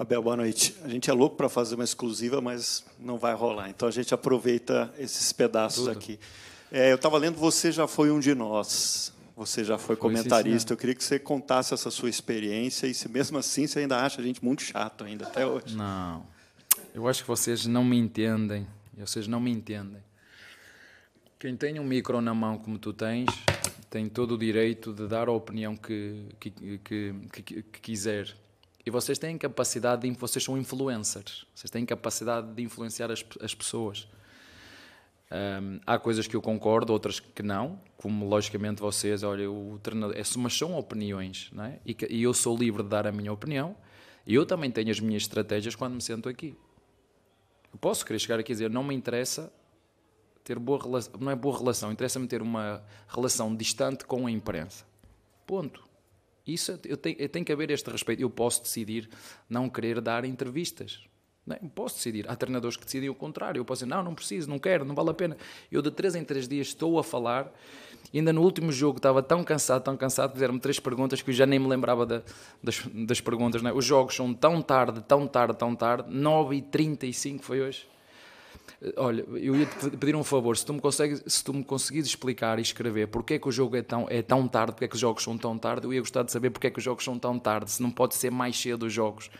Abel, boa noite. A gente é louco para fazer uma exclusiva, mas não vai rolar. Então a gente aproveita esses pedaços Tudo. aqui. É, eu estava lendo Você Já Foi Um de Nós. Você já foi, foi comentarista. Sim, eu queria que você contasse essa sua experiência e se mesmo assim você ainda acha a gente muito chato ainda até hoje. Não. Eu acho que vocês não me entendem. Vocês não me entendem. Quem tem um micro na mão como tu tens, tem todo o direito de dar a opinião que, que, que, que, que quiser e vocês têm capacidade de. Vocês são influencers. Vocês têm capacidade de influenciar as, as pessoas. Um, há coisas que eu concordo, outras que não. Como logicamente vocês, olha, o treinador. É, mas são opiniões, não é? E, e eu sou livre de dar a minha opinião. E eu também tenho as minhas estratégias quando me sento aqui. Eu posso querer chegar aqui e dizer: não me interessa ter boa relação. Não é boa relação, interessa-me ter uma relação distante com a imprensa. Ponto. Isso eu tenho, eu tenho que haver este respeito. Eu posso decidir não querer dar entrevistas. Não, posso decidir. Há treinadores que decidem o contrário. Eu posso dizer, não, não preciso, não quero, não vale a pena. Eu de 3 em 3 dias estou a falar. Ainda no último jogo estava tão cansado, tão cansado, fizeram-me três perguntas que eu já nem me lembrava das, das perguntas. É? Os jogos são tão tarde, tão tarde, tão tarde. 9h35 foi hoje. Eh, olha, eu ia te pedir um favor, se tu me consegues, se tu me conseguires explicar e escrever porque é que o jogo é tão, é tão tarde, porque é que os jogos são tão tarde, eu ia gostar de saber porque é que os jogos são tão tarde, se não pode ser mais cedo os jogos.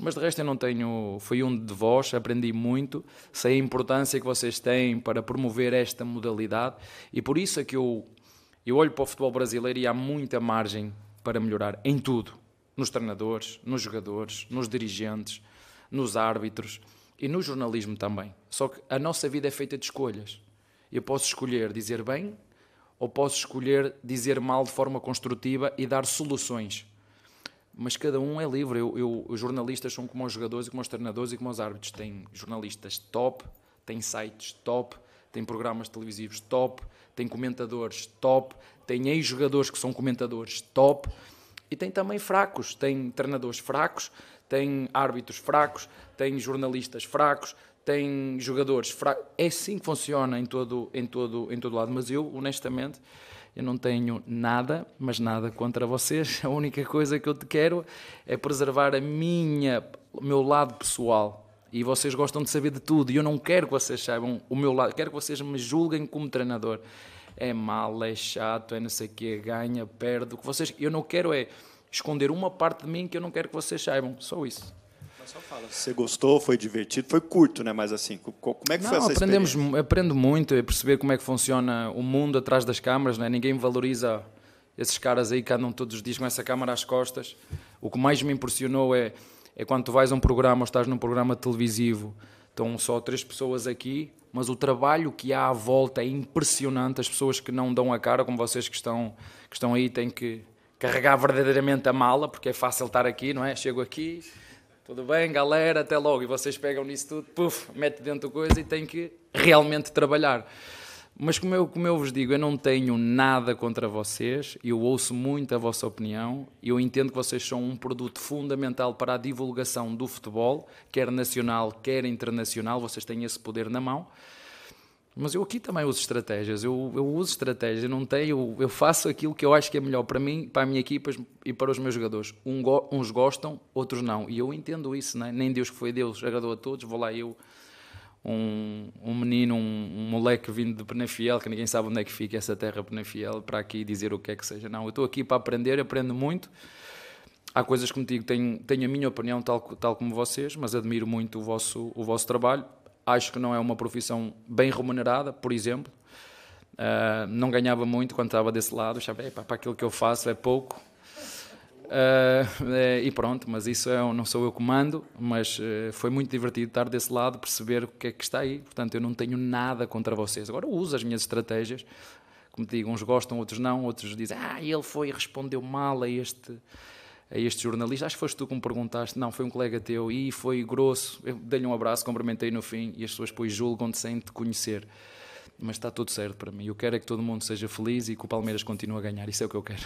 Mas de resto eu não tenho, fui um de vós, aprendi muito, sei a importância que vocês têm para promover esta modalidade e por isso é que eu, eu olho para o futebol brasileiro e há muita margem para melhorar em tudo, nos treinadores, nos jogadores, nos dirigentes, nos árbitros. E no jornalismo também. Só que a nossa vida é feita de escolhas. Eu posso escolher dizer bem ou posso escolher dizer mal de forma construtiva e dar soluções. Mas cada um é livre. Eu, eu, os jornalistas são como os jogadores, e como os treinadores e como os árbitros. Tem jornalistas top, tem sites top, tem programas televisivos top, tem comentadores top, tem ex-jogadores que são comentadores top. E tem também fracos, tem treinadores fracos, tem árbitros fracos, tem jornalistas fracos, tem jogadores fracos. É assim que funciona em todo, em todo, em todo lado. Mas eu, honestamente, eu não tenho nada, mas nada contra vocês. A única coisa que eu te quero é preservar a minha, o meu lado pessoal. E vocês gostam de saber de tudo. E eu não quero que vocês saibam o meu lado. Quero que vocês me julguem como treinador é mal, é chato, é não sei o quê, ganha, perde. O que vocês, eu não quero é esconder uma parte de mim que eu não quero que vocês saibam. Só isso. Mas só fala. Você gostou, foi divertido, foi curto, né? Mas assim, como é que não, foi essa aprendemos, Aprendo muito a é perceber como é que funciona o mundo atrás das câmaras, né? Ninguém valoriza esses caras aí que andam todos os dias com essa câmara às costas. O que mais me impressionou é, é quando tu vais a um programa ou estás num programa televisivo, estão só três pessoas aqui mas o trabalho que há à volta é impressionante. As pessoas que não dão a cara, como vocês que estão, que estão aí, têm que carregar verdadeiramente a mala, porque é fácil estar aqui, não é? Chego aqui, tudo bem, galera, até logo. E vocês pegam nisso tudo, puf, mete dentro coisa e têm que realmente trabalhar. Mas como eu, como eu vos digo, eu não tenho nada contra vocês, eu ouço muito a vossa opinião, eu entendo que vocês são um produto fundamental para a divulgação do futebol, quer nacional, quer internacional, vocês têm esse poder na mão. Mas eu aqui também uso estratégias, eu, eu uso estratégias, eu não tenho, eu faço aquilo que eu acho que é melhor para mim, para a minha equipa e para os meus jogadores. Um, uns gostam, outros não, e eu entendo isso, né? nem Deus que foi Deus, agradou a todos, vou lá eu um, um menino, um, um, moleque vindo de Penafiel, que ninguém sabe onde é que fica essa terra Penafiel, para aqui dizer o que é que seja. Não, eu estou aqui para aprender, aprendo muito. Há coisas que me digo, tenho, tenho a minha opinião, tal, tal como vocês, mas admiro muito o vosso, o vosso trabalho. Acho que não é uma profissão bem remunerada, por exemplo. Uh, não ganhava muito quando estava desse lado, achava, para aquilo que eu faço é pouco, Uh, e pronto, mas isso é, não sou eu que mando, mas uh, foi muito divertido estar desse lado, perceber o que é que está aí. Portanto, eu não tenho nada contra vocês. Agora uso as minhas estratégias, como te digo, uns gostam, outros não, outros dizem, ah, ele foi e respondeu mal a este, a este jornalista. Acho que foste tu que me perguntaste, não, foi um colega teu, e foi grosso. Eu dei-lhe um abraço, cumprimentei no fim, e as pessoas depois julgam-te sem te conhecer mas está tudo certo para mim. Eu quero é que todo mundo seja feliz e que o Palmeiras continue a ganhar. Isso é o que eu quero.